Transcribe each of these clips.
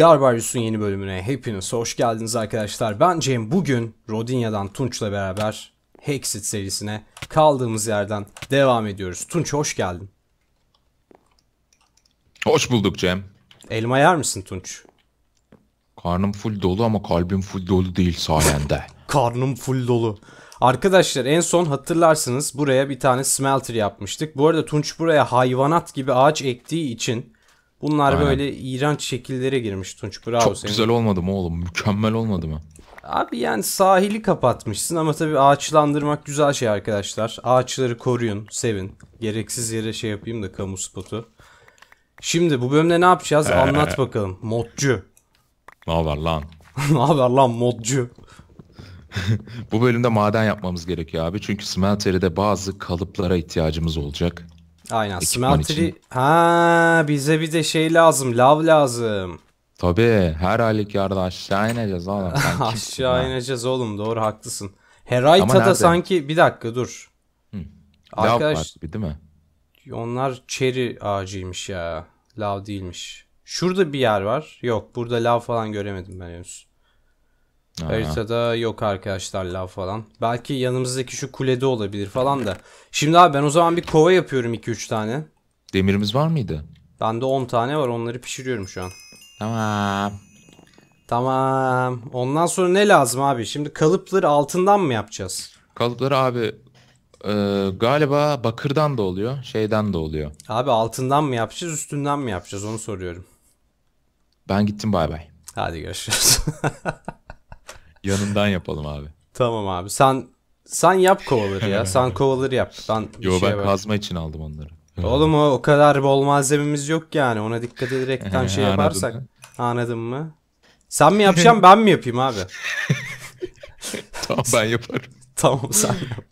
Garbarius'un yeni bölümüne hepiniz hoş geldiniz arkadaşlar. Ben Cem. Bugün Rodinya'dan Tunç'la beraber Hexit serisine kaldığımız yerden devam ediyoruz. Tunç hoş geldin. Hoş bulduk Cem. Elma yer misin Tunç? Karnım full dolu ama kalbim full dolu değil sayende. Karnım full dolu. Arkadaşlar en son hatırlarsınız buraya bir tane smelter yapmıştık. Bu arada Tunç buraya hayvanat gibi ağaç ektiği için Bunlar Aynen. böyle iğrenç şekillere girmiş Tunç Bravo Çok senin. güzel olmadı mı oğlum? Mükemmel olmadı mı? Abi yani sahili kapatmışsın ama tabii ağaçlandırmak güzel şey arkadaşlar. Ağaçları koruyun, sevin. Gereksiz yere şey yapayım da kamu spotu. Şimdi bu bölümde ne yapacağız? Ee. Anlat bakalım. Modcu. Ne haber lan? ne haber lan modcu? bu bölümde maden yapmamız gerekiyor abi. Çünkü smelteride bazı kalıplara ihtiyacımız olacak. Aynen. Ekipman Smelter'i... Ha bize bir de şey lazım. Lav lazım. Tabii her halükarda aşağı ineceğiz oğlum. Sen aşağı ya? ineceğiz oğlum doğru haklısın. Herayta'da sanki bir dakika dur. Hı. Arkadaş... Lav var gibi değil mi? Onlar cherry ağacıymış ya. Lav değilmiş. Şurada bir yer var. Yok burada lav falan göremedim ben henüz. Aha. Haritada yok arkadaşlar lav falan. Belki yanımızdaki şu kulede olabilir falan da. Şimdi abi ben o zaman bir kova yapıyorum 2-3 tane. Demirimiz var mıydı? Bende 10 tane var onları pişiriyorum şu an. Tamam. Tamam. Ondan sonra ne lazım abi? Şimdi kalıpları altından mı yapacağız? Kalıpları abi e, galiba bakırdan da oluyor, şeyden de oluyor. Abi altından mı yapacağız, üstünden mi yapacağız onu soruyorum. Ben gittim bay bay. Hadi görüşürüz. Yanından yapalım abi. Tamam abi. Sen sen yap kovaları ya. Sen kovaları yap. Ben Yo şey ben bakayım. kazma için aldım onları. Oğlum o, o kadar bol malzememiz yok yani. Ona dikkat ederek ederekten şey yaparsak. Anladın, mı? Sen mi yapacaksın ben mi yapayım abi? tamam ben yaparım. tamam sen yap.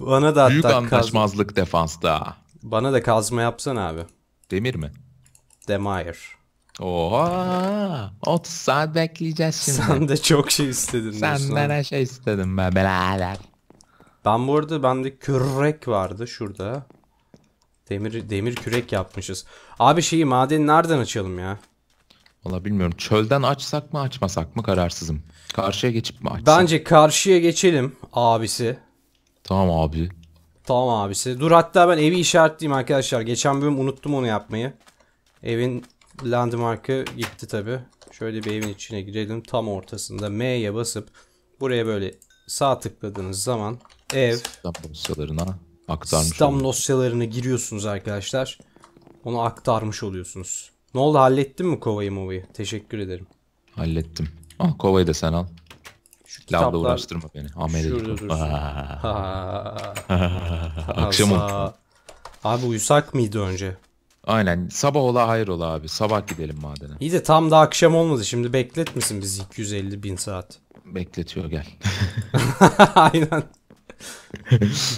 Bana da Büyük hatta anlaşmazlık kaz... defansta. Bana da kazma yapsan abi. Demir mi? Demir. Oha 30 saat bekleyeceğiz şimdi. Sen de çok şey istedin. Senden her şey istedim be belader. Ben bu arada bende kürek vardı şurada. Demir demir kürek yapmışız. Abi şeyi madeni nereden açalım ya? Valla bilmiyorum. Çölden açsak mı açmasak mı kararsızım. Karşıya geçip mi açsak? Bence karşıya geçelim abisi. Tamam abi. Tamam abisi. Dur hatta ben evi işaretleyeyim arkadaşlar. Geçen bölüm unuttum onu yapmayı. Evin Landmark'ı gitti tabi. Şöyle bir evin içine girelim. Tam ortasında M'ye basıp buraya böyle sağ tıkladığınız zaman ev sistem dosyalarına aktarmış sistem oluyor. dosyalarına giriyorsunuz arkadaşlar. Onu aktarmış oluyorsunuz. Ne oldu hallettin mi kovayı movayı? Teşekkür ederim. Hallettim. Al ah, kovayı da sen al. Şu kitaplar... uğraştırma beni. Amel Şurada dursun. Akşam oldu. Abi uyusak mıydı önce? Aynen. Sabah ola hayır ola abi. Sabah gidelim madene. İyi de tam da akşam olmadı. Şimdi beklet misin bizi 250 bin saat. Bekletiyor gel. Aynen.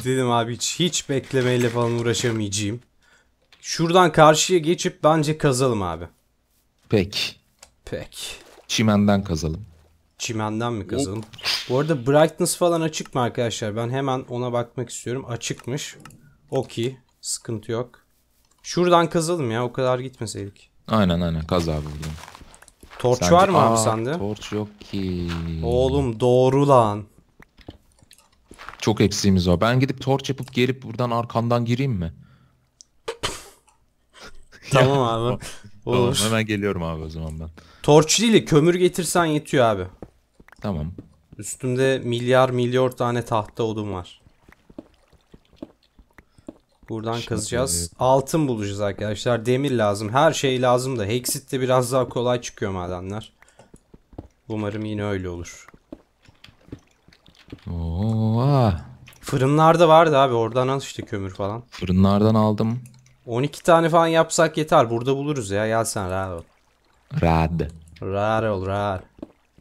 Dedim abi hiç, hiç beklemeyle falan uğraşamayacağım. Şuradan karşıya geçip bence kazalım abi. Pek. Pek. Çimenden kazalım. Çimenden mi kazalım? Bu arada brightness falan açık mı arkadaşlar? Ben hemen ona bakmak istiyorum. Açıkmış. Okey. Sıkıntı yok. Şuradan kazalım ya o kadar gitmeseydik. Aynen aynen kaz abi buradan. Torç sende... var mı Aa, abi sende? Torç yok ki. Oğlum doğru lan. Çok eksiğimiz var. Ben gidip torç yapıp gelip buradan arkandan gireyim mi? tamam abi. Olur. Tamam, hemen geliyorum abi o zaman ben. Torç değil kömür getirsen yetiyor abi. Tamam. Üstümde milyar milyar tane tahta odun var. Buradan Şimdi kazacağız. Evet. Altın bulacağız arkadaşlar. Demir lazım. Her şey lazım da. Hexit de biraz daha kolay çıkıyor madenler. Umarım yine öyle olur. Oo. Ah. Fırınlarda vardı abi. Oradan al işte kömür falan. Fırınlardan aldım. 12 tane falan yapsak yeter. Burada buluruz ya. Gel sen rahat ol. Rahat. Rahat ol rad.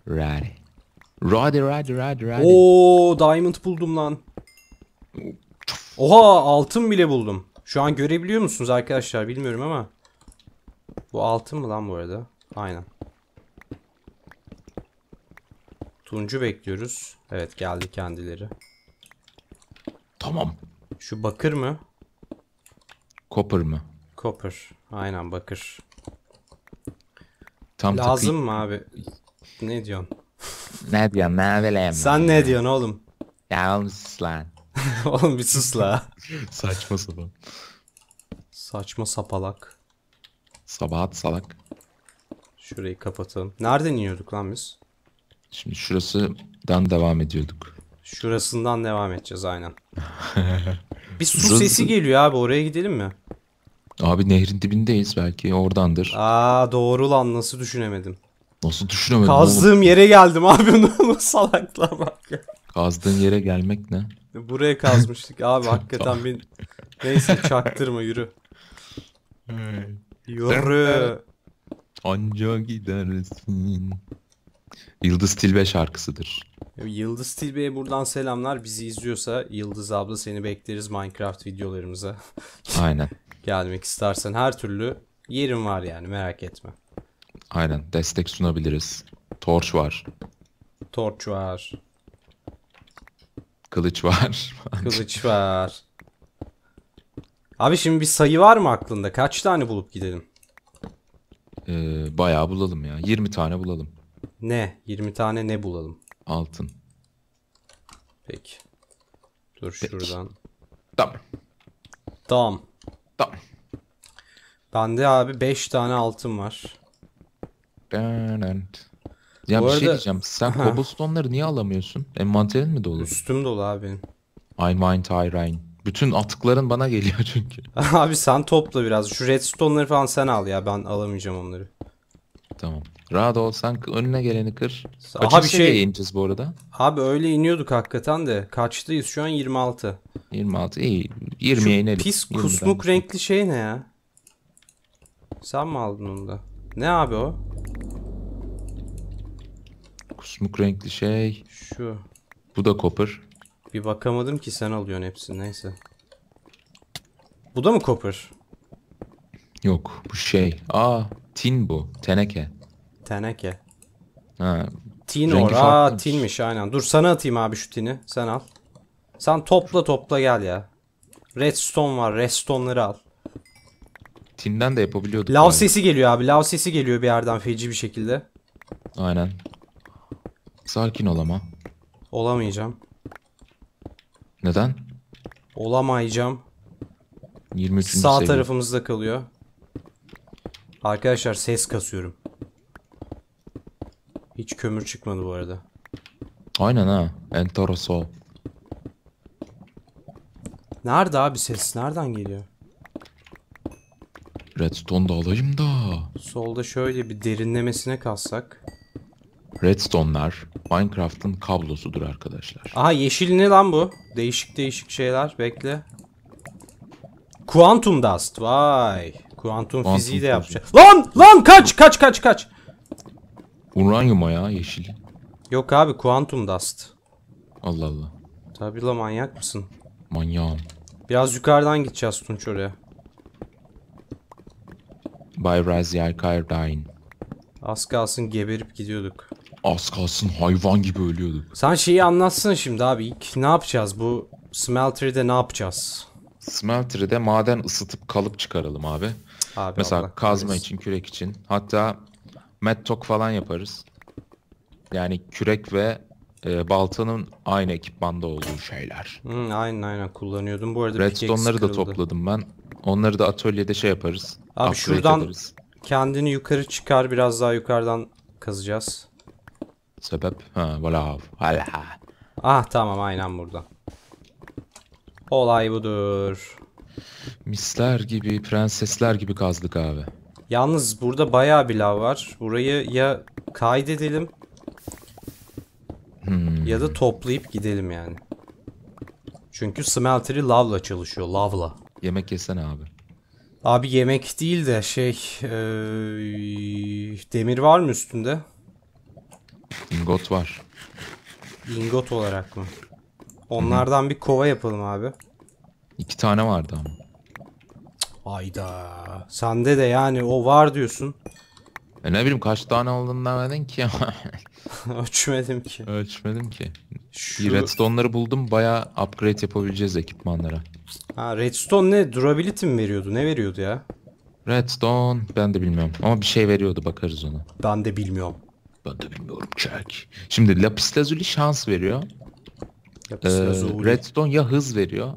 Rad. Rahat rahat rahat rahat. Oo diamond buldum lan. Oha altın bile buldum. Şu an görebiliyor musunuz arkadaşlar bilmiyorum ama. Bu altın mı lan bu arada? Aynen. Tuncu bekliyoruz. Evet geldi kendileri. Tamam. Şu bakır mı? Copper mı? Copper. Aynen bakır. Tam Lazım takı... mı abi? Ne diyorsun? ne diyorsun? Ne bileyim. Sen ne diyorsun oğlum? Ya Yalnız lan. Oğlum bir sus la. Saçma sapan. Saçma sapalak. Sabahat salak. Şurayı kapatalım. Nereden iniyorduk lan biz? Şimdi şurasından devam ediyorduk. Şurasından devam edeceğiz aynen. bir su sesi geliyor abi oraya gidelim mi? Abi nehrin dibindeyiz belki oradandır. Aa doğru lan nasıl düşünemedim. Nasıl düşünemedim Kazdığım yere geldim abi ne olur salaklığa bak ya. Kazdığın yere gelmek ne? Buraya kazmıştık abi hakikaten bir neyse çaktırma yürü. yürü. Anca gidersin. Yıldız Tilbe şarkısıdır. Yıldız Tilbe'ye buradan selamlar. Bizi izliyorsa Yıldız abla seni bekleriz Minecraft videolarımıza. Aynen. Gelmek istersen her türlü yerim var yani merak etme. Aynen destek sunabiliriz. Torç var. Torç var. Kılıç var. Kılıç var. Abi şimdi bir sayı var mı aklında? Kaç tane bulup gidelim? Ee, bayağı bulalım ya. 20 tane bulalım. Ne? 20 tane ne bulalım? Altın. Peki. Dur Peki. şuradan. Tamam. Tamam. Tamam. Bende abi 5 tane altın var. Dönent. Ya Bu bir şey diyeceğim. Sen Ha. cobblestone'ları niye alamıyorsun? Envanterin mi dolu? Üstüm dolu abi benim. I mind rain. Bütün atıkların bana geliyor çünkü. Abi sen topla biraz. Şu redstone'ları falan sen al ya. Ben alamayacağım onları. Tamam. Rahat olsan önüne geleni kır. Aha, Kaçıncı bir şey- seviyeye ineceğiz bu arada? Abi öyle iniyorduk hakikaten de. Kaçtayız şu an 26. 26. iyi. 20'ye Şu inelim. pis 20'den. kusmuk renkli şey ne ya? Sen mi aldın onu da? Ne abi o? Kusmuk renkli şey. Şu. Bu da copper. Bir bakamadım ki sen alıyorsun hepsini neyse. Bu da mı copper? Yok bu şey. Aa tin bu. Teneke. Teneke. Ha. Tin or. Aa tinmiş aynen. Dur sana atayım abi şu tini. Sen al. Sen topla topla gel ya. Redstone var. Redstone'ları al. Tinden de yapabiliyorduk. Lav sesi geliyor abi. Lav sesi geliyor bir yerden feci bir şekilde. Aynen. Sakin ol ama. Olamayacağım. Neden? Olamayacağım. 23. Sağ seviye. tarafımızda kalıyor. Arkadaşlar ses kasıyorum. Hiç kömür çıkmadı bu arada. Aynen ha. Enteroso. Nerede abi ses? Nereden geliyor? Redstone da alayım da. Solda şöyle bir derinlemesine kalsak. Redstone'lar Minecraft'ın kablosudur arkadaşlar. Aha yeşil ne lan bu? Değişik değişik şeyler bekle. Kuantum dust vay. Kuantum Kuantum fiziği de fiziği. yapacak. Lan lan kaç kaç kaç kaç. Uranyum o ya yeşil. Yok abi kuantum dust. Allah Allah. Tabi la manyak mısın? Manyağım. Biraz yukarıdan gideceğiz Tunç oraya. Bay Raziel Kardine. Az kalsın geberip gidiyorduk. Az kalsın hayvan gibi ölüyordu. Sen şeyi anlatsın şimdi abi. İlk ne yapacağız bu smelter'de ne yapacağız? Smelter'de maden ısıtıp kalıp çıkaralım abi. abi Mesela Allah kazma kahretsin. için, kürek için. Hatta mettok falan yaparız. Yani kürek ve e, baltanın aynı ekipmanda olduğu şeyler. Hı, hmm, aynen aynen kullanıyordum. Bu arada Redstone'ları da topladım ben. Onları da atölyede şey yaparız. Abi şuradan ederiz. kendini yukarı çıkar biraz daha yukarıdan kazacağız. Sebep? Ha, voilà. Voilà. Ah tamam aynen burada. Olay budur. Misler gibi, prensesler gibi kazdık abi. Yalnız burada bayağı bir lav var. Burayı ya kaydedelim hmm. ya da toplayıp gidelim yani. Çünkü smelter'i lavla çalışıyor, lavla. Yemek yesene abi. Abi yemek değil de şey, ee, demir var mı üstünde? Lingot var. Lingot olarak mı? Onlardan Hı. bir kova yapalım abi. İki tane vardı ama. Ayda. Sende de yani o var diyorsun. E ne bileyim kaç tane aldığını demedin ki. Ölçmedim ki. Ölçmedim ki. Şu... Redstone'ları buldum baya upgrade yapabileceğiz ekipmanlara. Ha, redstone ne? Durability mi veriyordu? Ne veriyordu ya? Redstone ben de bilmiyorum ama bir şey veriyordu bakarız ona. Ben de bilmiyorum. Ben de bilmiyorum Jack. Şimdi lapis lazuli şans veriyor. ee, redstone ya hız veriyor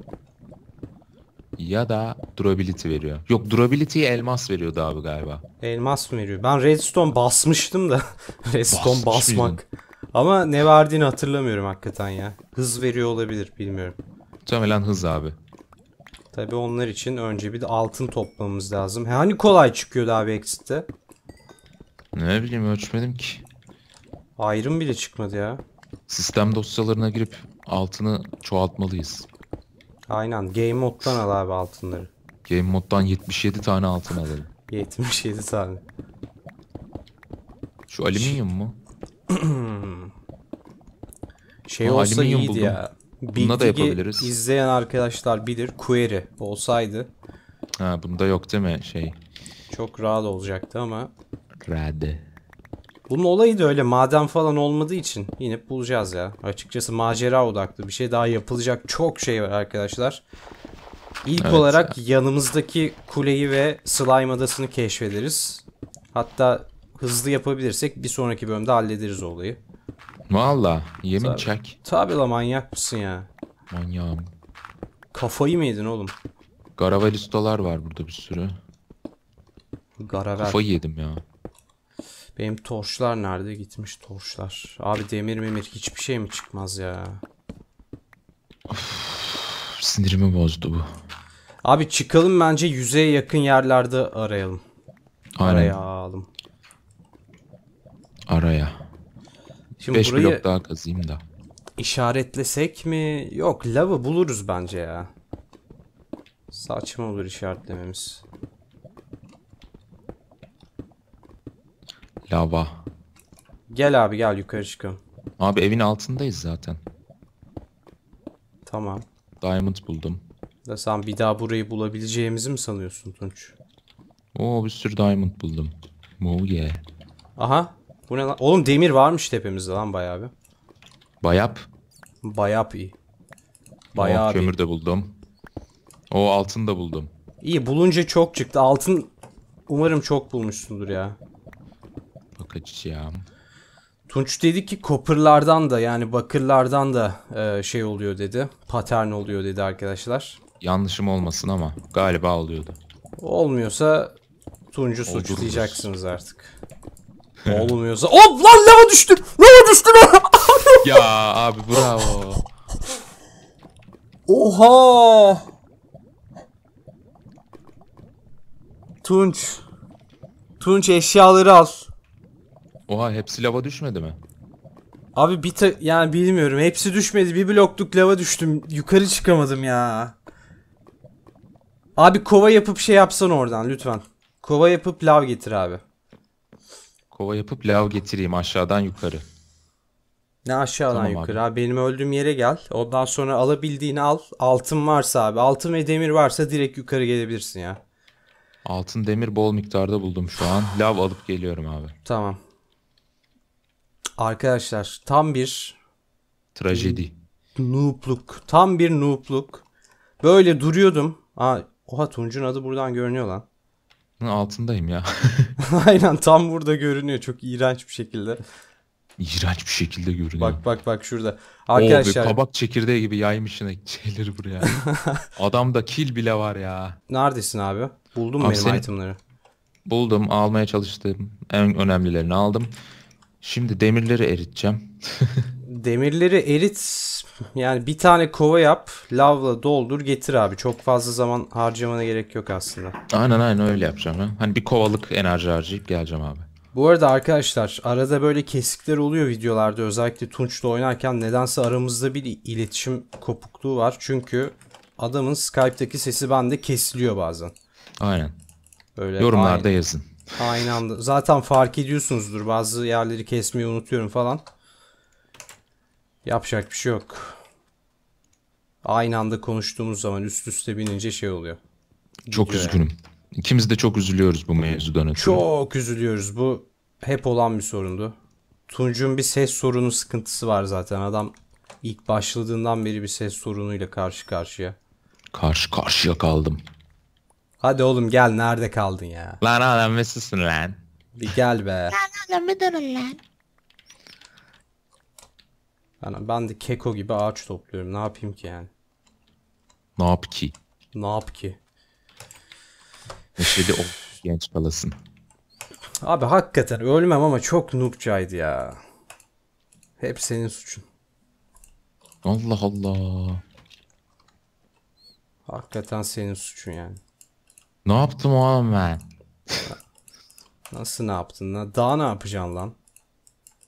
ya da durability veriyor. Yok durability elmas veriyordu abi galiba. Elmas mı veriyor? Ben redstone basmıştım da. redstone Basmış basmak. Miydin? Ama ne verdiğini hatırlamıyorum hakikaten ya. Hız veriyor olabilir bilmiyorum. Tamamen hız abi. Tabi onlar için önce bir de altın toplamamız lazım. He, hani kolay çıkıyordu abi exit'te? Ne bileyim ölçmedim ki. Ayrım bile çıkmadı ya. Sistem dosyalarına girip altını çoğaltmalıyız. Aynen. Game moddan al abi altınları. Game moddan 77 tane altın alalım. 77 tane. Şu alüminyum mu? şey Aa, olsa iyiydi buldum. ya. Big da yapabiliriz. izleyen arkadaşlar bilir. Query olsaydı. Ha bunda yok değil mi şey? Çok rahat olacaktı ama. Rade. Bunun olayı da öyle maden falan olmadığı için yine bulacağız ya. Açıkçası macera odaklı bir şey daha yapılacak çok şey var arkadaşlar. İlk evet olarak ya. yanımızdaki kuleyi ve slime adasını keşfederiz. Hatta hızlı yapabilirsek bir sonraki bölümde hallederiz olayı. Valla yemin Tabii. çek. Tabi la manyak mısın ya? Manyağım. Kafayı mı yedin oğlum? Garavelistolar var burada bir sürü. Garavel. Kafayı yedim ya. Benim torçlar nerede gitmiş torçlar. Abi demir memir hiçbir şey mi çıkmaz ya? Of, sinirimi bozdu bu. Abi çıkalım bence yüzeye yakın yerlerde arayalım. Aynen. Arayalım. Araya. Şimdi 5 blok daha kazayım da. İşaretlesek mi? Yok lava buluruz bence ya. Saçma olur işaretlememiz. Lava. Gel abi gel yukarı çıkıyorum. Abi evin altındayız zaten. Tamam. Diamond buldum. Da sen bir daha burayı bulabileceğimizi mi sanıyorsun Tunç? Oo bir sürü diamond buldum. Oh yeah. Aha. Bu ne lan? Oğlum demir varmış tepemizde lan bayağı bir. Bayap. Bayap iyi. Oh, bayağı oh, kömür de buldum. O altın da buldum. İyi bulunca çok çıktı. Altın umarım çok bulmuşsundur ya. Bakacağım. Tunç dedi ki kopırlardan da yani bakırlardan da e, şey oluyor dedi. Patern oluyor dedi arkadaşlar. Yanlışım olmasın ama galiba oluyordu. Olmuyorsa Tunç'u suçlayacaksınız artık. Olmuyorsa... Hop lan lava düştü! Lava düştü lan! ya abi bravo. Oha! Tunç. Tunç eşyaları al. Oha hepsi lava düşmedi mi? Abi bir ta yani bilmiyorum hepsi düşmedi bir blokluk lava düştüm yukarı çıkamadım ya. Abi kova yapıp şey yapsan oradan lütfen. Kova yapıp lav getir abi. Kova yapıp lav getireyim aşağıdan yukarı. Ne aşağıdan tamam yukarı abi. abi. Benim öldüğüm yere gel. Ondan sonra alabildiğini al. Altın varsa abi. Altın ve demir varsa direkt yukarı gelebilirsin ya. Altın demir bol miktarda buldum şu an. lav alıp geliyorum abi. Tamam. Arkadaşlar tam bir trajedi. Noobluk. Tam bir noobluk. Böyle duruyordum. Aa, oha Tunç'un adı buradan görünüyor lan. Altındayım ya. Aynen tam burada görünüyor. Çok iğrenç bir şekilde. İğrenç bir şekilde görünüyor. Bak bak bak şurada. Arkadaşlar. Oo, kabak çekirdeği gibi yaymışsın şeyleri buraya. Adamda kil bile var ya. Neredesin abi? Buldum mu benim seni... itemları? Buldum, almaya çalıştım. En önemlilerini aldım. Şimdi demirleri eriteceğim. demirleri erit. Yani bir tane kova yap. Lavla doldur getir abi. Çok fazla zaman harcamana gerek yok aslında. Aynen aynen öyle yapacağım. Ya. Hani bir kovalık enerji harcayıp geleceğim abi. Bu arada arkadaşlar arada böyle kesikler oluyor videolarda özellikle Tunç'la oynarken nedense aramızda bir iletişim kopukluğu var. Çünkü adamın Skype'taki sesi bende kesiliyor bazen. Aynen. Böyle Yorumlarda aynen. yazın. Aynı anda. Zaten fark ediyorsunuzdur. Bazı yerleri kesmeyi unutuyorum falan. Yapacak bir şey yok. Aynı anda konuştuğumuz zaman üst üste binince şey oluyor. Çok Gidiyor üzgünüm. Yani. İkimiz de çok üzülüyoruz bu mevzudan ötürü. Çok üzülüyoruz. Bu hep olan bir sorundu. Tunç'un bir ses sorunu sıkıntısı var zaten. Adam ilk başladığından beri bir ses sorunuyla karşı karşıya. Karşı karşıya kaldım. Hadi oğlum gel nerede kaldın ya? Lan adam bir susun lan. Bir gel be. Lan adam bir durun lan. Yani ben de keko gibi ağaç topluyorum. Ne yapayım ki yani? Ne yap ki? Ne yap ki? Neşeli o genç balasın. Abi hakikaten ölmem ama çok noobcaydı ya. Hep senin suçun. Allah Allah. Hakikaten senin suçun yani. Ne yaptım oğlum ben? Nasıl ne yaptın lan? Daha ne yapacaksın lan?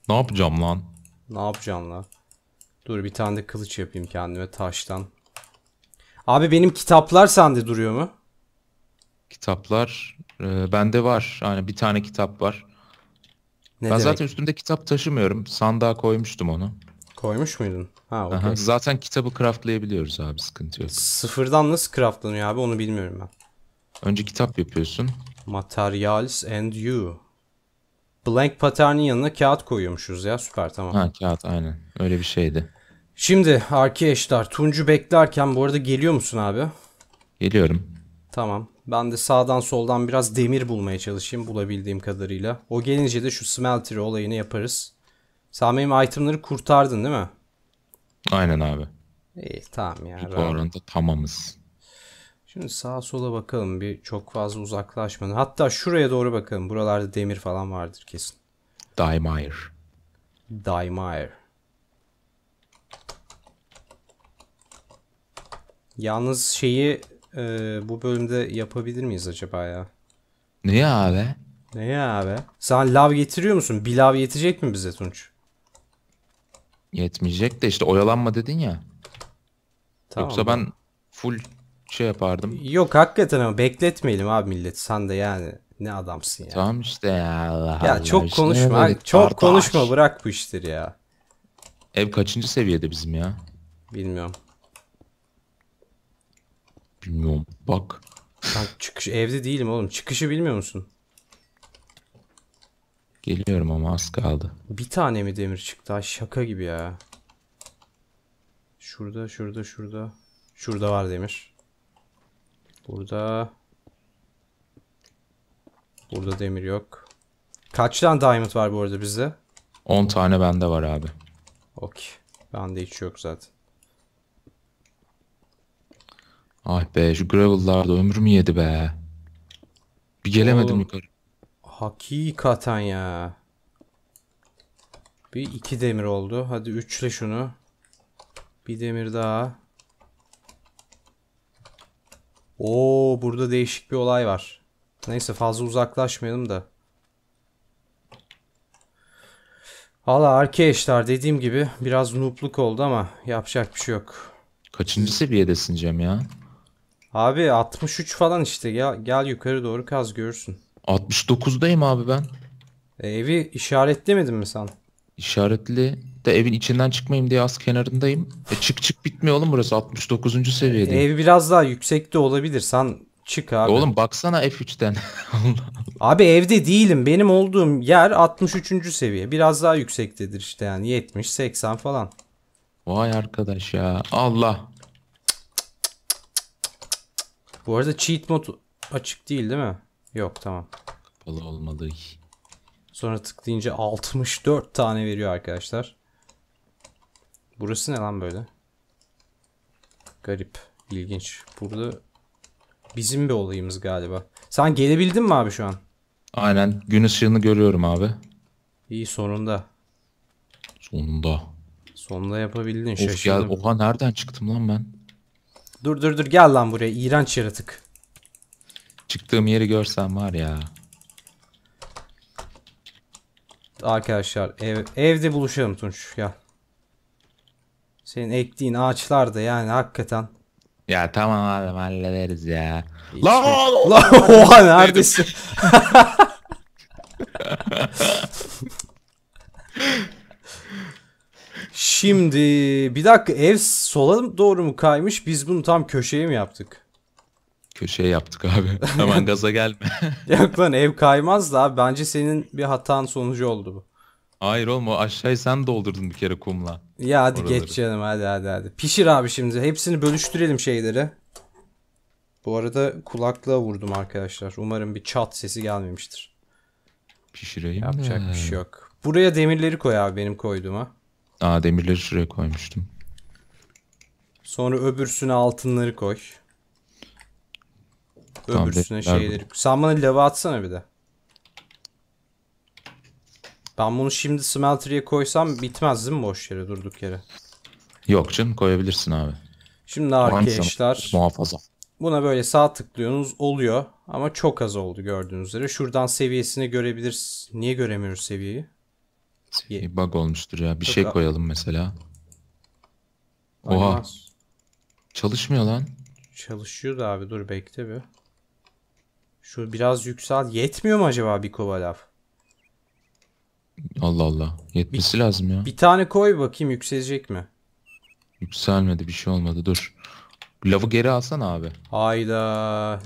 Ne yapacağım lan? Ne yapacaksın lan? Dur bir tane de kılıç yapayım kendime taştan. Abi benim kitaplar sende duruyor mu? Kitaplar e, bende var. Yani bir tane kitap var. Ne ben demek? zaten üstümde kitap taşımıyorum. Sandığa koymuştum onu. Koymuş muydun? Ha, okay. Aha, zaten kitabı craftlayabiliyoruz abi sıkıntı yok. Sıfırdan nasıl craftlanıyor abi onu bilmiyorum ben. Önce kitap yapıyorsun. Materials and you. Blank pattern'in yanına kağıt koyuyormuşuz ya süper tamam. Ha kağıt aynen öyle bir şeydi. Şimdi arkadaşlar Tuncu beklerken bu arada geliyor musun abi? Geliyorum. Tamam. Ben de sağdan soldan biraz demir bulmaya çalışayım bulabildiğim kadarıyla. O gelince de şu smelter olayını yaparız. Sen benim itemları kurtardın değil mi? Aynen abi. İyi tamam ya. Bu oranda tamamız. Şimdi sağa sola bakalım bir çok fazla uzaklaşmadan. Hatta şuraya doğru bakalım. Buralarda demir falan vardır kesin. Daimir. Daimir. Yalnız şeyi e, bu bölümde yapabilir miyiz acaba ya? Ne abi? Ne abi? Sen lav getiriyor musun? Bir lav yetecek mi bize Tunç? Yetmeyecek de işte oyalanma dedin ya. Tamam. Yoksa ben full şey yapardım. Yok hakikaten ama bekletmeyelim abi millet. Sen de yani ne adamsın ya. Tamam işte ya. Allah Ya Allah, çok işte konuşma. böyle çok kardeş. konuşma bırak bu işleri ya. Ev kaçıncı seviyede bizim ya? Bilmiyorum. Bilmiyorum. Bak. Ben çıkış evde değilim oğlum. Çıkışı bilmiyor musun? Geliyorum ama az kaldı. Bir tane mi demir çıktı? Ay şaka gibi ya. Şurada, şurada, şurada. Şurada var demir. Burada. Burada demir yok. Kaç tane diamond var bu arada bizde? 10 tane bende var abi. Okey. Bende hiç yok zaten. Ay ah be şu gravel'larda ömrümü yedi be. Bir gelemedim Oğlum, yukarı. Hakikaten ya. Bir iki demir oldu. Hadi üçle şunu. Bir demir daha. Oo burada değişik bir olay var. Neyse fazla uzaklaşmayalım da. Valla arkadaşlar dediğim gibi biraz noobluk oldu ama yapacak bir şey yok. Kaçıncı seviyedesin Cem ya? Abi 63 falan işte gel, gel yukarı doğru kaz görürsün. 69'dayım abi ben. E, evi işaretlemedin mi sen? İşaretli da evin içinden çıkmayayım diye az kenarındayım. E çık çık bitmiyor oğlum burası 69. seviyede. Ev biraz daha yüksekte olabilir. Sen çık abi. Oğlum baksana F3'ten. abi evde değilim. Benim olduğum yer 63. seviye. Biraz daha yüksektedir işte yani 70 80 falan. Vay arkadaş ya. Allah. Bu arada cheat mod açık değil değil mi? Yok tamam. Kapalı olmalı. Sonra tıklayınca 64 tane veriyor arkadaşlar. Burası ne lan böyle? Garip. ilginç. Burada bizim bir olayımız galiba. Sen gelebildin mi abi şu an? Aynen. Gün ışığını görüyorum abi. İyi sonunda. Sonunda. Sonunda yapabildin of, şaşırdım. Gel, oha nereden çıktım lan ben? Dur dur dur gel lan buraya iğrenç yaratık. Çıktığım yeri görsen var ya. Arkadaşlar ev, evde buluşalım Tunç gel. Senin ektiğin ağaçlar da yani hakikaten. Ya tamam adam hallederiz ya. La la oha neredesin? Şimdi bir dakika ev sola doğru mu kaymış? Biz bunu tam köşeye mi yaptık? Köşeye yaptık abi. Hemen gaza gelme. Yok lan ev kaymaz da abi. Bence senin bir hatan sonucu oldu bu. Hayır oğlum o aşağıyı sen doldurdun bir kere kumla. Ya hadi Oraları. geç canım hadi hadi hadi. Pişir abi şimdi hepsini bölüştürelim şeyleri. Bu arada kulaklığa vurdum arkadaşlar. Umarım bir çat sesi gelmemiştir. Pişireyim Yapacak mi? bir şey yok. Buraya demirleri koy abi benim koyduğuma. Aa demirleri şuraya koymuştum. Sonra öbürsüne altınları koy. Tamam, Öbürsüne şeyleri. Bu. Sen bana lava atsana bir de. Ben bunu şimdi smelter'ye koysam bitmez değil mi boş yere durduk yere? Yok canım koyabilirsin abi. Şimdi arkadaşlar muhafaza. Buna böyle sağ tıklıyorsunuz oluyor ama çok az oldu gördüğünüz üzere. Şuradan seviyesini görebiliriz. Niye göremiyoruz seviyeyi? Seviye bug olmuştur ya. Bir çok şey koyalım mesela. Oha. Çalışmıyor lan. Çalışıyordu abi dur bekle bir. Şu biraz yüksel. Yetmiyor mu acaba bir kova laf? Allah Allah. Yetmesi bir, lazım ya. Bir tane koy bakayım yükselecek mi? Yükselmedi bir şey olmadı dur. Lavı geri alsan abi. Hayda.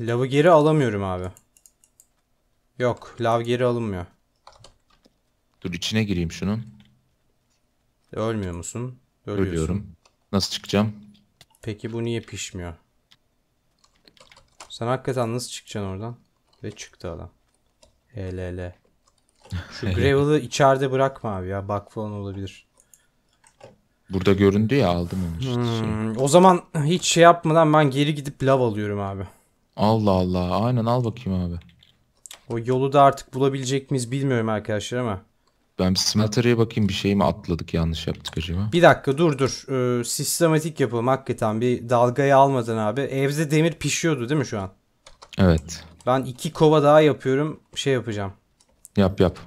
Lavı geri alamıyorum abi. Yok lav geri alınmıyor. Dur içine gireyim şunun. Ölmüyor musun? Ölüyorsun. Ölüyorum. Nasıl çıkacağım? Peki bu niye pişmiyor? Sen hakikaten nasıl çıkacaksın oradan? Ve çıktı adam. Hele şu gravel'ı içeride bırakma abi ya. Bak falan olabilir. Burada göründü ya aldım onu işte. Hmm, şey. o zaman hiç şey yapmadan ben geri gidip lav alıyorum abi. Allah Allah. Aynen al bakayım abi. O yolu da artık bulabilecek miyiz bilmiyorum arkadaşlar ama. Ben bir smelter'e bakayım bir şey mi atladık yanlış yaptık acaba? Bir dakika dur dur. Ee, sistematik yapalım hakikaten bir dalgayı almadan abi. Evde demir pişiyordu değil mi şu an? Evet. Ben iki kova daha yapıyorum şey yapacağım. Yap yap.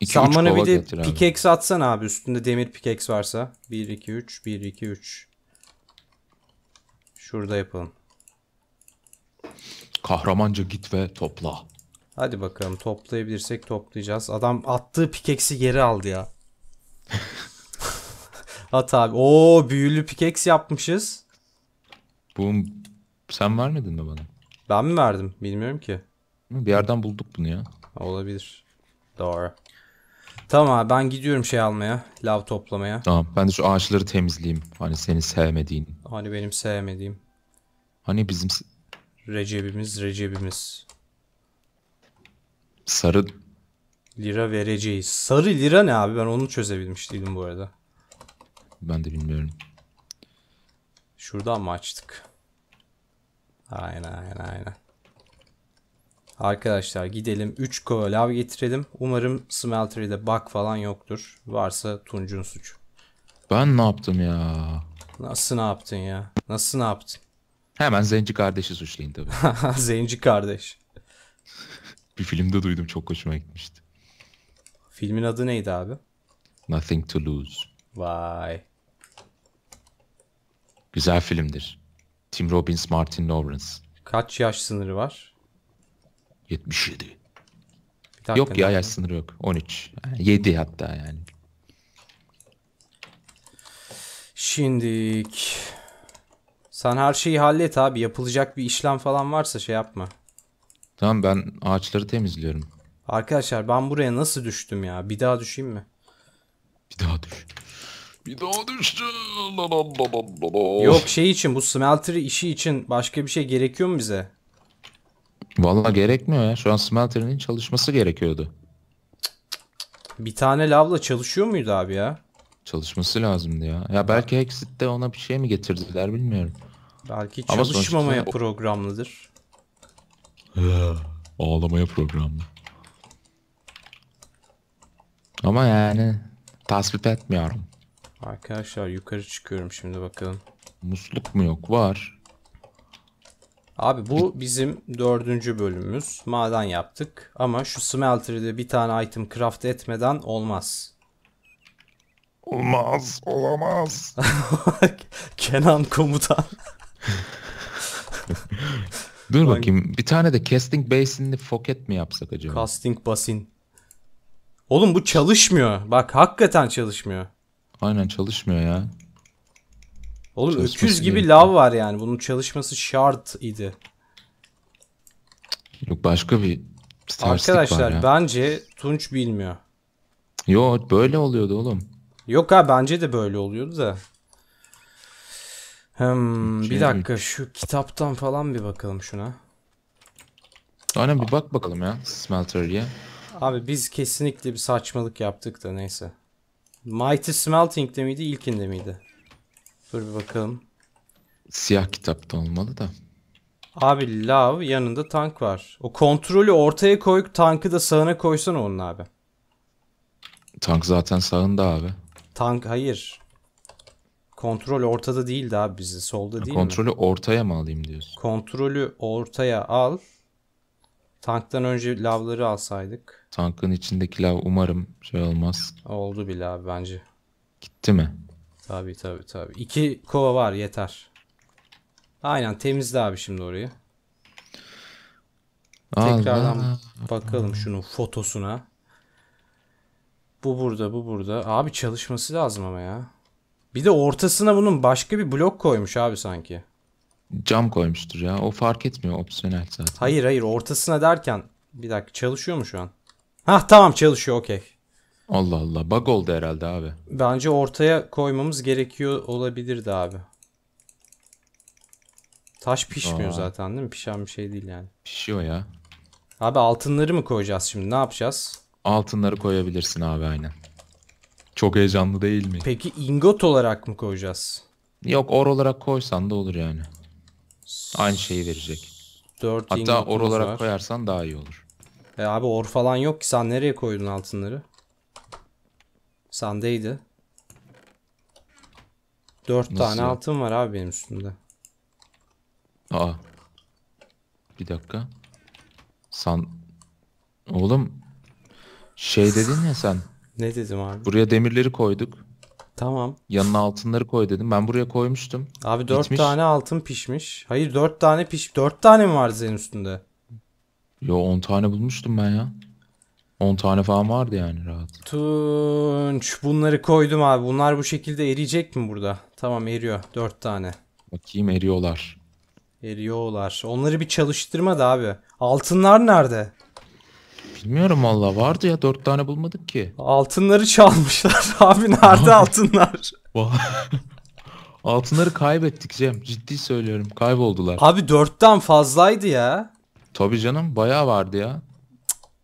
İki, Sen bana bir de pickaxe abi. atsana abi üstünde demir pickaxe varsa. 1 2 3 1 2 3. Şurada yapalım. Kahramanca git ve topla. Hadi bakalım toplayabilirsek toplayacağız. Adam attığı pickaxe'i geri aldı ya. At abi. Oo büyülü pickaxe yapmışız. Bu sen vermedin mi bana? Ben mi verdim? Bilmiyorum ki. Bir yerden bulduk bunu ya. Olabilir. Doğru. Tamam abi ben gidiyorum şey almaya. Lav toplamaya. Tamam ben de şu ağaçları temizleyeyim. Hani seni sevmediğin. Hani benim sevmediğim. Hani bizim... recebimiz recebimiz Sarı... Lira vereceğiz. Sarı lira ne abi? Ben onu çözebilmiş değilim bu arada. Ben de bilmiyorum. Şuradan mı açtık? Aynen aynen aynen. Arkadaşlar gidelim 3 kova lav getirelim. Umarım smelter'de bug falan yoktur. Varsa Tunç'un suçu. Ben ne yaptım ya? Nasıl ne yaptın ya? Nasıl ne yaptın? Hemen Zenci kardeşi suçlayın tabii. Zenci kardeş. Bir filmde duydum çok hoşuma gitmişti. Filmin adı neydi abi? Nothing to Lose. Vay. Güzel filmdir. Tim Robbins, Martin Lawrence. Kaç yaş sınırı var? 77. Bir yok ya yaş sınırı yok. 13. Yani 7 hatta yani. Şimdik. Sen her şeyi hallet abi. Yapılacak bir işlem falan varsa şey yapma. Tamam ben ağaçları temizliyorum. Arkadaşlar ben buraya nasıl düştüm ya? Bir daha düşeyim mi? Bir daha düş. Bir daha düştü. Yok şey için bu smelter işi için başka bir şey gerekiyor mu bize? Valla gerekmiyor ya. Şu an smelterinin çalışması gerekiyordu. Bir tane lavla çalışıyor muydu abi ya? Çalışması lazımdı ya. Ya belki Hexit'te ona bir şey mi getirdiler bilmiyorum. Belki Ama çalışmamaya sonuçta... programlıdır. Ağlamaya programlı. Ama yani tasvip etmiyorum. Arkadaşlar yukarı çıkıyorum şimdi bakalım. Musluk mu yok? Var. Abi bu bizim dördüncü bölümümüz. Maden yaptık ama şu smelter'de bir tane item craft etmeden olmaz. Olmaz, olamaz. Kenan komutan. Dur bakayım bir tane de casting basin'ini foket mi yapsak acaba? Casting basin. Oğlum bu çalışmıyor. Bak hakikaten çalışmıyor. Aynen çalışmıyor ya. Oğlum Çalışması öküz gibi lav var yani. Bunun çalışması şart idi. Yok başka bir Arkadaşlar bence Tunç bilmiyor. Yok böyle oluyordu oğlum. Yok ha bence de böyle oluyordu da. Hmm, bir şey- dakika şu kitaptan falan bir bakalım şuna. Aynen bir bak bakalım ya smelter'ye. Abi biz kesinlikle bir saçmalık yaptık da neyse. Mighty Smelting'de miydi ilkinde miydi? Dur bir bakalım. Siyah kitapta olmalı da. Abi lav yanında tank var. O kontrolü ortaya koy tankı da sağına koysan onun abi. Tank zaten sağında abi. Tank hayır. Kontrol ortada değil daha bizi. Solda değil kontrolü mi? Kontrolü ortaya mı alayım diyorsun? Kontrolü ortaya al. Tanktan önce lavları alsaydık. Tankın içindeki lav umarım şey olmaz. Oldu bile abi bence. Gitti mi? Tabii tabii tabii. İki kova var yeter. Aynen temizle abi şimdi orayı. Tekrardan bakalım şunun fotosuna. Bu burada bu burada. Abi çalışması lazım ama ya. Bir de ortasına bunun başka bir blok koymuş abi sanki. Cam koymuştur ya. O fark etmiyor opsiyonel zaten. Hayır hayır ortasına derken. Bir dakika çalışıyor mu şu an? Hah tamam çalışıyor okey. Allah Allah. Bug oldu herhalde abi. Bence ortaya koymamız gerekiyor olabilirdi abi. Taş pişmiyor Aa. zaten değil mi? Pişen bir şey değil yani. Pişiyor ya. Abi altınları mı koyacağız şimdi? Ne yapacağız? Altınları koyabilirsin abi aynen. Çok heyecanlı değil mi? Peki ingot olarak mı koyacağız? Yok or olarak koysan da olur yani. Aynı şeyi verecek. 4 Hatta or olarak var. koyarsan daha iyi olur. E abi or falan yok ki sen nereye koydun altınları? Sendeydi. Dört Nasıl tane altın var abi benim üstümde. Aa. Bir dakika. San... Oğlum. Şey dedin ya sen. ne dedim abi? Buraya demirleri koyduk. Tamam. Yanına altınları koy dedim. Ben buraya koymuştum. Abi dört Bitmiş. tane altın pişmiş. Hayır dört tane piş... Dört tane mi var senin üstünde? Yo on tane bulmuştum ben ya. 10 tane falan vardı yani rahat. Tunç bunları koydum abi. Bunlar bu şekilde eriyecek mi burada? Tamam eriyor. 4 tane. Bakayım eriyorlar. Eriyorlar. Onları bir çalıştırma da abi. Altınlar nerede? Bilmiyorum valla vardı ya 4 tane bulmadık ki. Altınları çalmışlar abi nerede altınlar? altınları kaybettik Cem ciddi söylüyorum kayboldular. Abi 4'ten fazlaydı ya. Tabi canım bayağı vardı ya.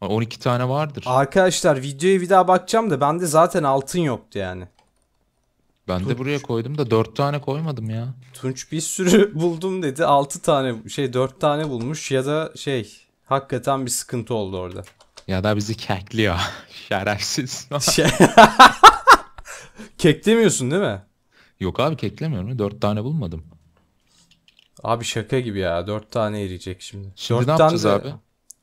12 tane vardır. Arkadaşlar videoya bir daha bakacağım da bende zaten altın yoktu yani. Ben Tunç. de buraya koydum da 4 tane koymadım ya. Tunç bir sürü buldum dedi. 6 tane şey 4 tane bulmuş ya da şey hakikaten bir sıkıntı oldu orada. Ya da bizi kekliyor. Şerefsiz. şey... Keklemiyorsun değil mi? Yok abi keklemiyorum. 4 tane bulmadım. Abi şaka gibi ya. 4 tane eriyecek şimdi. Şimdi dört ne yapacağız de... abi?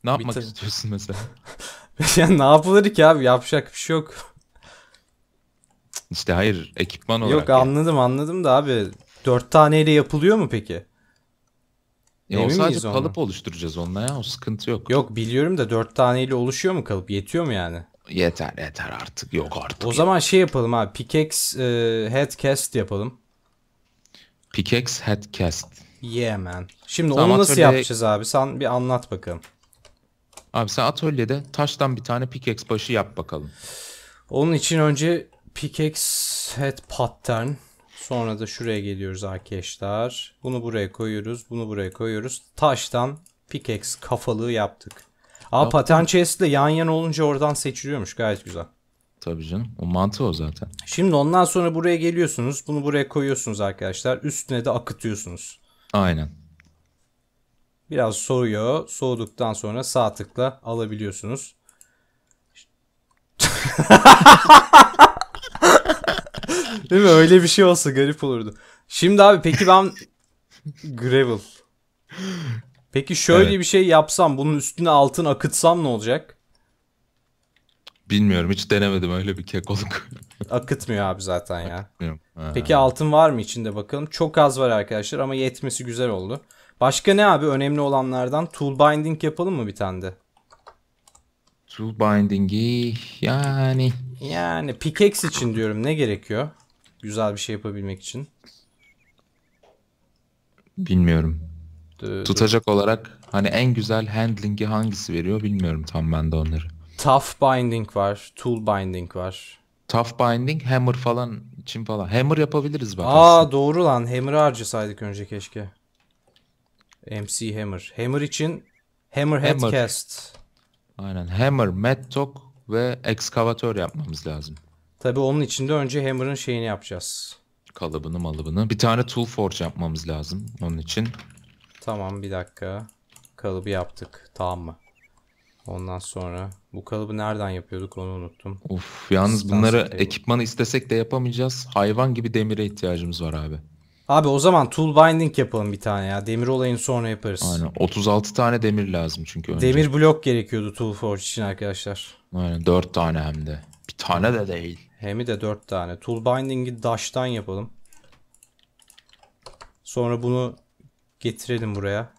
Ne yapmak Bitir. istiyorsun mesela? ya ne yapılır ki abi yapacak bir şey yok. İşte hayır ekipman olarak. Yok anladım yani. anladım da abi dört taneyle yapılıyor mu peki? E o sadece kalıp oluşturacağız onunla ya o sıkıntı yok. Yok biliyorum da dört taneyle oluşuyor mu kalıp yetiyor mu yani? Yeter yeter artık yok artık. O ya. zaman şey yapalım abi pickaxe e, head cast yapalım. Pickaxe head cast. Yeah man. Şimdi tamam, onu nasıl yapacağız abi sen bir anlat bakalım. Abi sen atölyede taştan bir tane pickaxe başı yap bakalım. Onun için önce pickaxe head pattern. Sonra da şuraya geliyoruz arkadaşlar. Bunu buraya koyuyoruz. Bunu buraya koyuyoruz. Taştan pickaxe kafalığı yaptık. Aa Yaptım. pattern chest ile yan yana olunca oradan seçiliyormuş. Gayet güzel. Tabii canım. O mantığı o zaten. Şimdi ondan sonra buraya geliyorsunuz. Bunu buraya koyuyorsunuz arkadaşlar. Üstüne de akıtıyorsunuz. Aynen. Biraz soğuyor. Soğuduktan sonra sağ tıkla alabiliyorsunuz. Değil mi? Öyle bir şey olsa garip olurdu. Şimdi abi peki ben gravel. Peki şöyle evet. bir şey yapsam bunun üstüne altın akıtsam ne olacak? Bilmiyorum hiç denemedim öyle bir kekoluk. Akıtmıyor abi zaten ya. Peki altın var mı içinde bakalım? Çok az var arkadaşlar ama yetmesi güzel oldu. Başka ne abi önemli olanlardan? Tool binding yapalım mı bir tane de? Tool binding'i yani... Yani pickaxe için diyorum ne gerekiyor? Güzel bir şey yapabilmek için. Bilmiyorum. Dur. Tutacak olarak hani en güzel handling'i hangisi veriyor bilmiyorum tam ben de onları. Tough binding var. Tool binding var. Tough binding hammer falan için falan. Hammer yapabiliriz bak Aa doğru lan. Hammer'ı harcasaydık önce keşke. MC Hammer. Hammer için Hammer Headcast. Aynen. Hammer, Mad Talk ve Excavator yapmamız lazım. Tabi onun için de önce Hammer'ın şeyini yapacağız. Kalıbını malıbını. Bir tane Tool Forge yapmamız lazım onun için. Tamam bir dakika. Kalıbı yaptık. Tamam mı? Ondan sonra bu kalıbı nereden yapıyorduk onu unuttum. Uf. yalnız Stans bunları ekipmanı istesek de yapamayacağız. Hayvan gibi demire ihtiyacımız var abi. Abi o zaman tool binding yapalım bir tane ya. Demir olayını sonra yaparız. Aynen. 36 tane demir lazım çünkü önce. Demir blok gerekiyordu tool forge için arkadaşlar. Aynen 4 tane hem de. Bir tane de değil. Hem de 4 tane. Tool binding'i daştan yapalım. Sonra bunu getirelim buraya.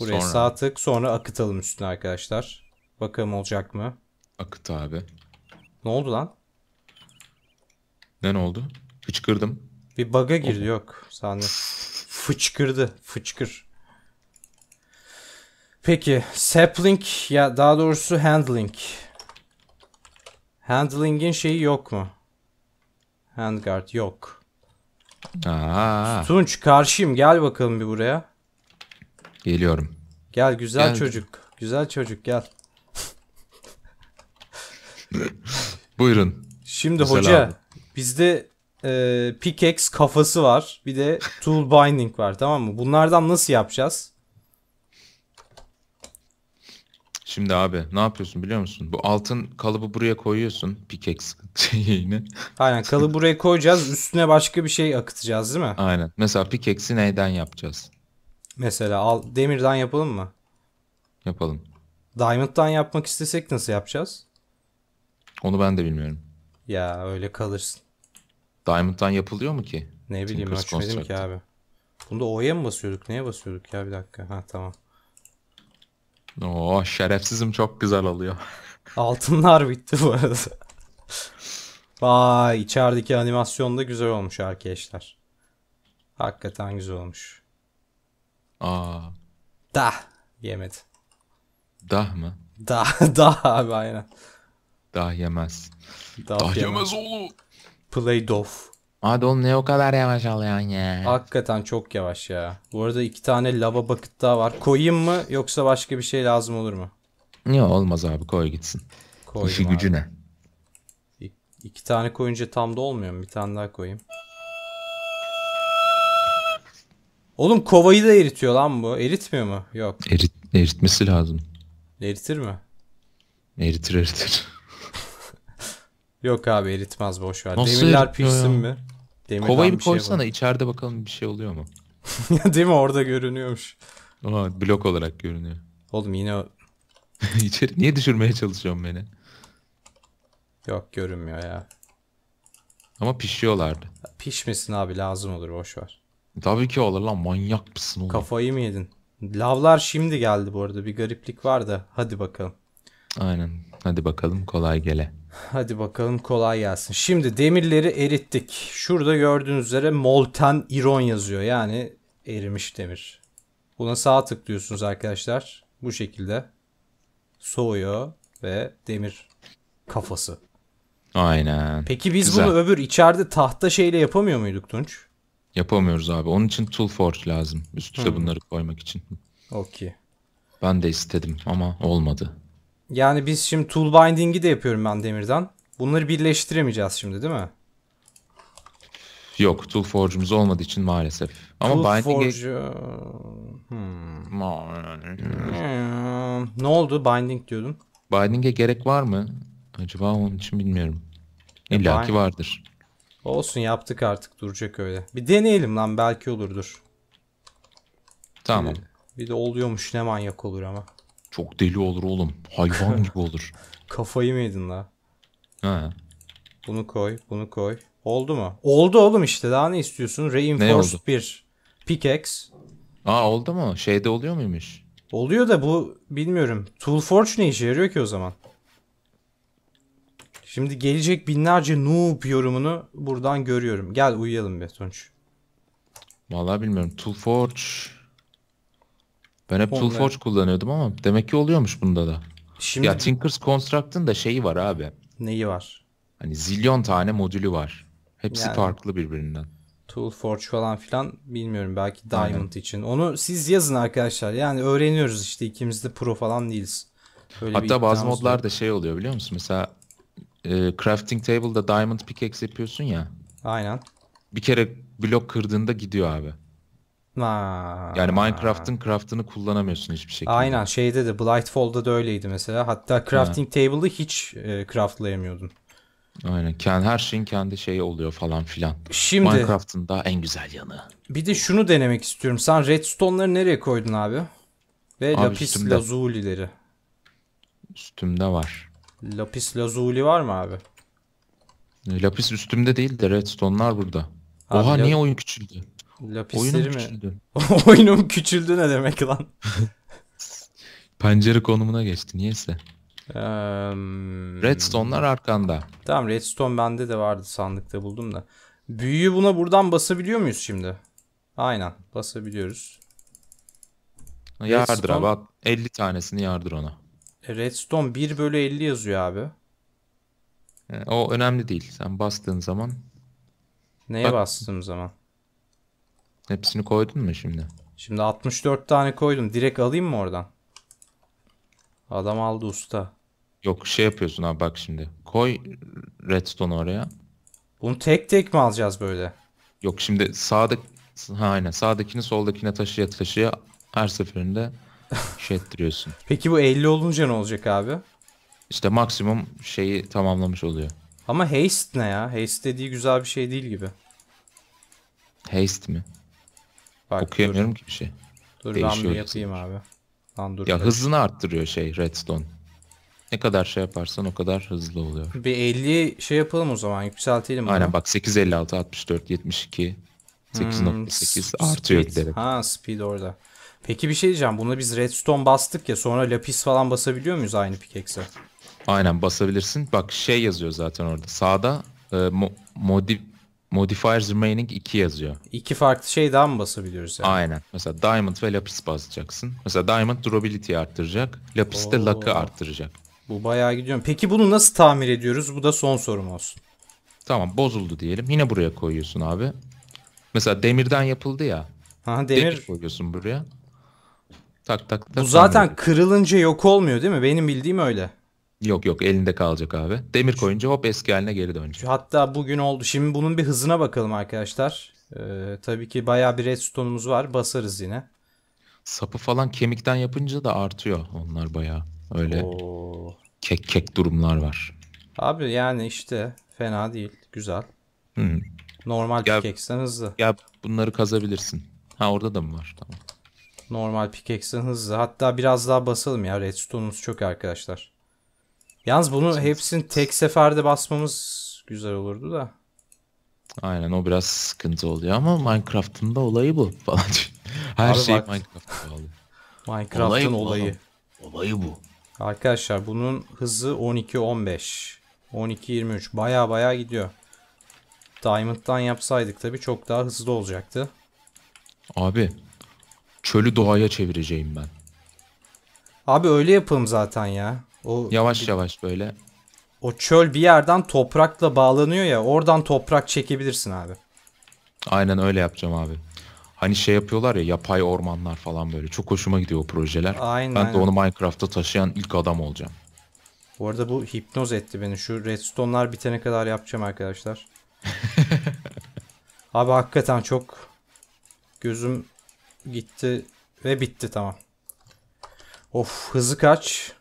Buraya sonra. sağ tık sonra akıtalım üstüne arkadaşlar. Bakalım olacak mı? Akıt abi. Ne oldu lan? Ne, ne oldu? Hıçkırdım. Bir bug'a girdi yok sahne. Fıçkırdı. Fıçkır. Peki sapling ya daha doğrusu handling. Handling'in şeyi yok mu? Handguard yok. Aa. Tunç karşıyım gel bakalım bir buraya. Geliyorum. Gel güzel Geldim. çocuk. Güzel çocuk gel. Buyurun. Şimdi Mesela hoca abi. bizde e, pickaxe kafası var. Bir de tool binding var tamam mı? Bunlardan nasıl yapacağız? Şimdi abi ne yapıyorsun biliyor musun? Bu altın kalıbı buraya koyuyorsun. Pickaxe şeyini. Aynen kalıbı buraya koyacağız. Üstüne başka bir şey akıtacağız değil mi? Aynen. Mesela pickaxe'i neyden yapacağız? Mesela al, demirden yapalım mı? Yapalım. Diamond'dan yapmak istesek nasıl yapacağız? Onu ben de bilmiyorum. Ya öyle kalırsın. Diamond'dan yapılıyor mu ki? Ne bileyim Tinker's ölçmedim ki abi. Bunda O'ya mı basıyorduk? Neye basıyorduk ya bir dakika. Ha tamam. Oo şerefsizim çok güzel alıyor. Altınlar bitti bu arada. Vay içerideki animasyon da güzel olmuş arkadaşlar. Hakikaten güzel olmuş. Aa. Dah yemedi. Dah mı? Dah dah abi aynen. Dah yemez. Dah, dah yemez. yemez oğlum. Playdoff. Adol ne o kadar yavaş alıyorsun ya. Hakikaten çok yavaş ya. Bu arada iki tane lava bucket daha var. Koyayım mı yoksa başka bir şey lazım olur mu? Yok olmaz abi koy gitsin. Koydum İşi abi. gücüne. İ- tane koyunca tam da olmuyor mu? Bir tane daha koyayım. Oğlum kovayı da eritiyor lan bu. Eritmiyor mu? Yok. Erit, eritmesi lazım. Eritir mi? Eritir eritir. Yok abi eritmez boş ver. Nasıl Demirler pişsin ya? mi? Demirden Kovayı bir şey koysana var. içeride bakalım bir şey oluyor mu? Değil mi orada görünüyormuş. Aa, blok olarak görünüyor. Oğlum yine o... İçeri niye düşürmeye çalışıyorsun beni? Yok görünmüyor ya. Ama pişiyorlardı. Pişmesin abi lazım olur boş ver. Tabii ki olur lan manyak mısın oğlum? Kafayı mı yedin? Lavlar şimdi geldi bu arada bir gariplik var da hadi bakalım. Aynen hadi bakalım kolay gele. Hadi bakalım kolay gelsin. Şimdi demirleri erittik. Şurada gördüğünüz üzere molten iron yazıyor. Yani erimiş demir. Buna sağ tıklıyorsunuz arkadaşlar. Bu şekilde soğuyor ve demir kafası. Aynen. Peki biz Güzel. bunu öbür içeride tahta şeyle yapamıyor muyduk Tunç? Yapamıyoruz abi. Onun için tool forge lazım. Üstüne hmm. bunları koymak için. Okey. Ben de istedim ama olmadı. Yani biz şimdi tool binding'i de yapıyorum ben demirden. Bunları birleştiremeyeceğiz şimdi değil mi? Yok, tool forge'umuz olmadığı için maalesef. Ama tool binding'e... Forge... Hmm. Hmm. Ne oldu? Binding diyordun. Binding'e gerek var mı? Acaba onun için bilmiyorum. İlla ki vardır. Olsun yaptık artık duracak öyle. Bir deneyelim lan belki olurdur. Tamam. Bir de, bir de oluyormuş ne manyak olur ama. Çok deli olur oğlum. Hayvan gibi olur. Kafayı mı yedin la? He. Bunu koy, bunu koy. Oldu mu? Oldu oğlum işte. Daha ne istiyorsun? Reinforced ne 1. Pickaxe. Aa oldu mu? Şeyde oluyor muymuş? Oluyor da bu bilmiyorum. Tool Forge ne işe yarıyor ki o zaman? Şimdi gelecek binlerce noob yorumunu buradan görüyorum. Gel uyuyalım be Tunç. Vallahi bilmiyorum. Tool Forge ben hep Tool Forge kullanıyordum ama demek ki oluyormuş bunda da. Şimdi... Ya Tinker's Construct'ın da şeyi var abi. Neyi var? Hani zilyon tane modülü var. Hepsi yani, farklı birbirinden. Tool Forge falan filan bilmiyorum belki Diamond Aynen. için. Onu siz yazın arkadaşlar. Yani öğreniyoruz işte ikimiz de pro falan değiliz. Öyle Hatta bazı modlar da şey oluyor biliyor musun? Mesela e, crafting table'da diamond pickaxe yapıyorsun ya. Aynen. Bir kere blok kırdığında gidiyor abi. Aa. Yani Minecraft'ın craft'ını kullanamıyorsun hiçbir şekilde. Aynen şeyde de Blightfall'da da öyleydi mesela. Hatta crafting ha. table'ı hiç e, craftlayamıyordun. Aynen. Kendi, her şeyin kendi şeyi oluyor falan filan. Şimdi Minecraft'ın da en güzel yanı. Bir de şunu denemek istiyorum. Sen redstone'ları nereye koydun abi? Ve abi lapis üstümde. lazulileri. Üstümde var. Lapis lazuli var mı abi? Lapis üstümde değil de redstone'lar burada. Abi, Oha niye oyun küçüldü? Lapisleri Oyunum mi? küçüldü. Oyunum küçüldü ne demek lan? Pencere konumuna geçti niyeyse. Um, Redstone'lar arkanda. Tamam redstone bende de vardı sandıkta buldum da. Büyüyü buna buradan basabiliyor muyuz şimdi? Aynen basabiliyoruz. Yardır redstone, abi 50 tanesini yardır ona. E, redstone 1 bölü 50 yazıyor abi. O önemli değil. Sen bastığın zaman. Neye Bak, bastığım zaman? Hepsini koydun mu şimdi? Şimdi 64 tane koydum. Direkt alayım mı oradan? Adam aldı usta. Yok şey yapıyorsun abi bak şimdi. Koy redstone oraya. Bunu tek tek mi alacağız böyle? Yok şimdi sağda ha, aynen sağdakini soldakine taşıya taşıya her seferinde şey ettiriyorsun. Peki bu 50 olunca ne olacak abi? İşte maksimum şeyi tamamlamış oluyor. Ama haste ne ya? Haste dediği güzel bir şey değil gibi. Haste mi? Bak, Okuyamıyorum dur. ki bir şey. Dur Değişiyor ben bir yapayım abi. Lan dur. Ya hızını arttırıyor şey redstone. Ne kadar şey yaparsan o kadar hızlı oluyor. Bir 50 şey yapalım o zaman yükseltelim. Aynen bunu. bak 856, 64, 72, 8.8 hmm, artıyor speed. giderek. Ha speed orada. Peki bir şey diyeceğim. Bunu biz redstone bastık ya sonra lapis falan basabiliyor muyuz aynı pickaxe'e? Aynen basabilirsin. Bak şey yazıyor zaten orada. Sağda e, mo modif Modifiers remaining 2 yazıyor. İki farklı şey daha mı basabiliyoruz yani? Aynen. Mesela diamond ve lapis basacaksın. Mesela diamond durability arttıracak. Lapis Oo. de luck'ı arttıracak. Bu bayağı gidiyor. Peki bunu nasıl tamir ediyoruz? Bu da son sorum olsun. Tamam bozuldu diyelim. Yine buraya koyuyorsun abi. Mesela demirden yapıldı ya. Ha, demir. demir koyuyorsun buraya. Tak tak tak. Bu zaten kırılınca yok olmuyor değil mi? Benim bildiğim öyle. Yok yok elinde kalacak abi. Demir koyunca hop eski haline geri dönecek. Hatta bugün oldu. Şimdi bunun bir hızına bakalım arkadaşlar. Ee, tabii ki bayağı bir redstone'umuz var. Basarız yine. Sapı falan kemikten yapınca da artıyor onlar bayağı. Öyle Oo. kek kek durumlar var. Abi yani işte fena değil. Güzel. Hmm. Normal ya, hızlı. Ya bunları kazabilirsin. Ha orada da mı var? Tamam. Normal pickaxe'den hızlı. Hatta biraz daha basalım ya. Redstone'umuz çok arkadaşlar. Yalnız bunu hepsini tek seferde basmamız güzel olurdu da. Aynen o biraz sıkıntı oluyor ama Minecraft'ın da olayı bu falan. Her Abi şey bak... Minecraft'a bağlı. Minecraft'ın olayı, olayı. Olayı bu. Arkadaşlar bunun hızı 12-15. 12-23 baya baya gidiyor. Diamond'dan yapsaydık tabi çok daha hızlı olacaktı. Abi çölü doğaya çevireceğim ben. Abi öyle yapalım zaten ya. O yavaş bir, yavaş böyle. O çöl bir yerden toprakla bağlanıyor ya. Oradan toprak çekebilirsin abi. Aynen öyle yapacağım abi. Hani şey yapıyorlar ya yapay ormanlar falan böyle. Çok hoşuma gidiyor o projeler. Aynen, ben de onu Minecraft'ta taşıyan ilk adam olacağım. Bu arada bu hipnoz etti beni. Şu redstone'lar bitene kadar yapacağım arkadaşlar. abi hakikaten çok gözüm gitti ve bitti tamam. Of hızı kaç?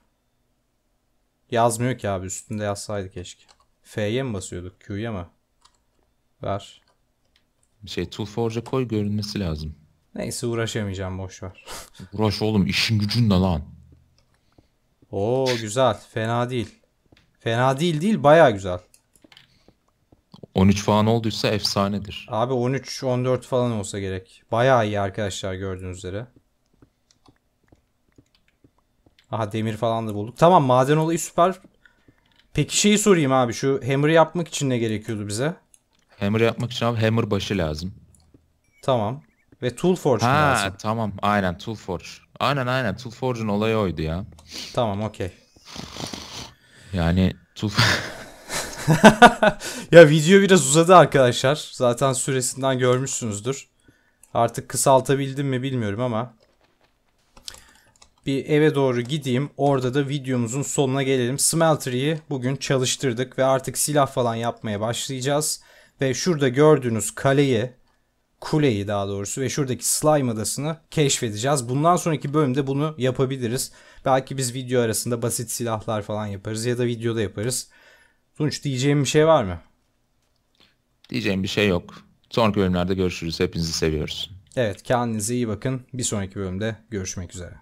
Yazmıyor ki abi üstünde yazsaydı keşke. F'ye mi basıyorduk? Q'ye mı? Ver. Bir şey Toolforge'a koy görünmesi lazım. Neyse uğraşamayacağım boş ver. Uğraş oğlum işin gücünde lan. Oo güzel. Fena değil. Fena değil değil baya güzel. 13 falan olduysa efsanedir. Abi 13-14 falan olsa gerek. Baya iyi arkadaşlar gördüğünüz üzere. Aha demir falan da bulduk. Tamam maden olayı süper. Peki şeyi sorayım abi şu hammer yapmak için ne gerekiyordu bize? Hammer yapmak için abi hammer başı lazım. Tamam. Ve tool forge ha, lazım. tamam aynen tool forge. Aynen aynen tool forge'un olayı oydu ya. Tamam okey. Yani tool ya video biraz uzadı arkadaşlar. Zaten süresinden görmüşsünüzdür. Artık kısaltabildim mi bilmiyorum ama bir eve doğru gideyim. Orada da videomuzun sonuna gelelim. Smelter'ı bugün çalıştırdık ve artık silah falan yapmaya başlayacağız. Ve şurada gördüğünüz kaleyi, kuleyi daha doğrusu ve şuradaki slime adasını keşfedeceğiz. Bundan sonraki bölümde bunu yapabiliriz. Belki biz video arasında basit silahlar falan yaparız ya da videoda yaparız. Tunç diyeceğim bir şey var mı? Diyeceğim bir şey yok. Sonraki bölümlerde görüşürüz. Hepinizi seviyoruz. Evet kendinize iyi bakın. Bir sonraki bölümde görüşmek üzere.